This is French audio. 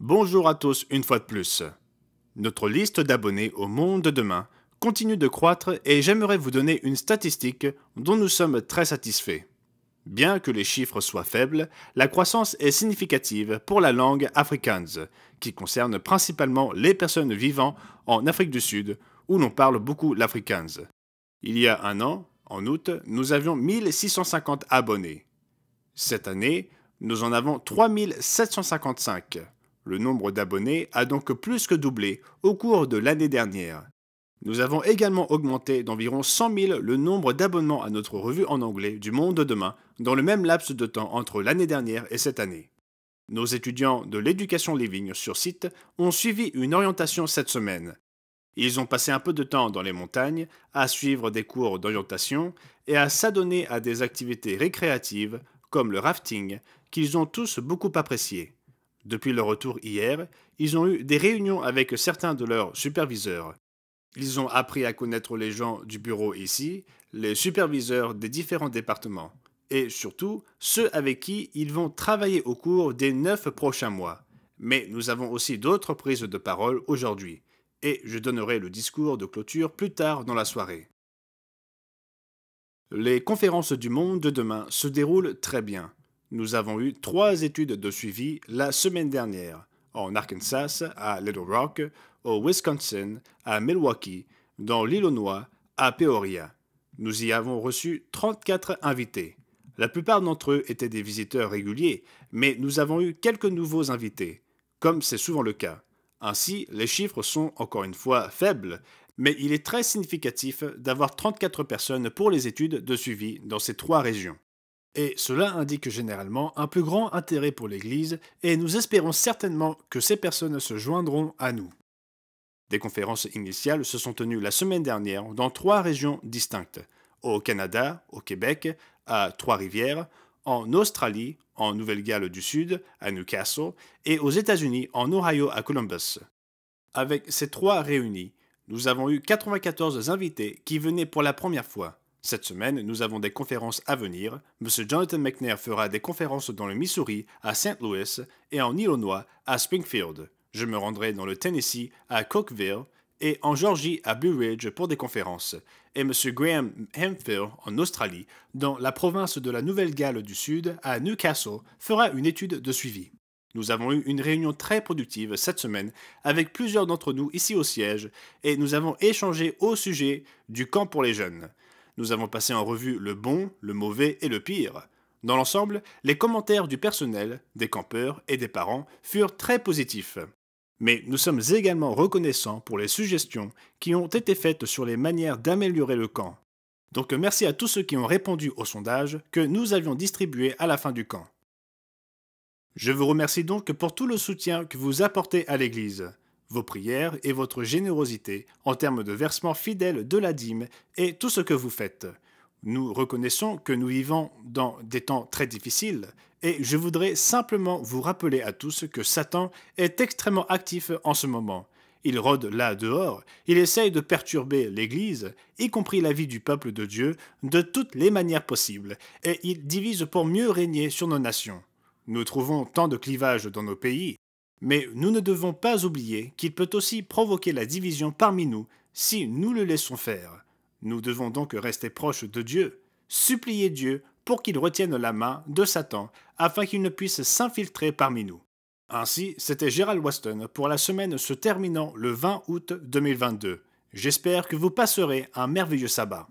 Bonjour à tous une fois de plus. Notre liste d'abonnés au Monde de Demain continue de croître et j'aimerais vous donner une statistique dont nous sommes très satisfaits. Bien que les chiffres soient faibles, la croissance est significative pour la langue afrikaans, qui concerne principalement les personnes vivant en Afrique du Sud, où l'on parle beaucoup l'afrikaans. Il y a un an, en août, nous avions 1650 abonnés. Cette année, nous en avons 3755 le nombre d'abonnés a donc plus que doublé au cours de l'année dernière. Nous avons également augmenté d'environ 100 000 le nombre d'abonnements à notre revue en anglais du Monde de Demain dans le même laps de temps entre l'année dernière et cette année. Nos étudiants de l'éducation Living sur site ont suivi une orientation cette semaine. Ils ont passé un peu de temps dans les montagnes à suivre des cours d'orientation et à s'adonner à des activités récréatives comme le rafting qu'ils ont tous beaucoup apprécié. Depuis leur retour hier, ils ont eu des réunions avec certains de leurs superviseurs. Ils ont appris à connaître les gens du bureau ici, les superviseurs des différents départements, et surtout ceux avec qui ils vont travailler au cours des neuf prochains mois. Mais nous avons aussi d'autres prises de parole aujourd'hui, et je donnerai le discours de clôture plus tard dans la soirée. Les conférences du monde de demain se déroulent très bien. Nous avons eu trois études de suivi la semaine dernière, en Arkansas, à Little Rock, au Wisconsin, à Milwaukee, dans l'Illinois, à Peoria. Nous y avons reçu 34 invités. La plupart d'entre eux étaient des visiteurs réguliers, mais nous avons eu quelques nouveaux invités, comme c'est souvent le cas. Ainsi, les chiffres sont encore une fois faibles, mais il est très significatif d'avoir 34 personnes pour les études de suivi dans ces trois régions et cela indique généralement un plus grand intérêt pour l'Église, et nous espérons certainement que ces personnes se joindront à nous. Des conférences initiales se sont tenues la semaine dernière dans trois régions distinctes, au Canada, au Québec, à Trois-Rivières, en Australie, en Nouvelle-Galles du Sud, à Newcastle, et aux États-Unis, en Ohio, à Columbus. Avec ces trois réunis, nous avons eu 94 invités qui venaient pour la première fois. Cette semaine, nous avons des conférences à venir. M. Jonathan McNair fera des conférences dans le Missouri, à St. Louis, et en Illinois, à Springfield. Je me rendrai dans le Tennessee, à Cookeville, et en Georgie, à Blue Ridge, pour des conférences. Et M. Graham Hemphill, en Australie, dans la province de la Nouvelle-Galles du Sud, à Newcastle, fera une étude de suivi. Nous avons eu une réunion très productive cette semaine avec plusieurs d'entre nous ici au siège et nous avons échangé au sujet du camp pour les jeunes. Nous avons passé en revue le bon, le mauvais et le pire. Dans l'ensemble, les commentaires du personnel, des campeurs et des parents furent très positifs. Mais nous sommes également reconnaissants pour les suggestions qui ont été faites sur les manières d'améliorer le camp. Donc merci à tous ceux qui ont répondu au sondage que nous avions distribué à la fin du camp. Je vous remercie donc pour tout le soutien que vous apportez à l'Église vos prières et votre générosité en termes de versement fidèle de la dîme et tout ce que vous faites. Nous reconnaissons que nous vivons dans des temps très difficiles et je voudrais simplement vous rappeler à tous que Satan est extrêmement actif en ce moment. Il rôde là dehors, il essaye de perturber l'Église, y compris la vie du peuple de Dieu, de toutes les manières possibles, et il divise pour mieux régner sur nos nations. Nous trouvons tant de clivages dans nos pays, mais nous ne devons pas oublier qu'il peut aussi provoquer la division parmi nous si nous le laissons faire. Nous devons donc rester proches de Dieu, supplier Dieu pour qu'il retienne la main de Satan afin qu'il ne puisse s'infiltrer parmi nous. Ainsi, c'était Gérald Weston pour la semaine se terminant le 20 août 2022. J'espère que vous passerez un merveilleux sabbat.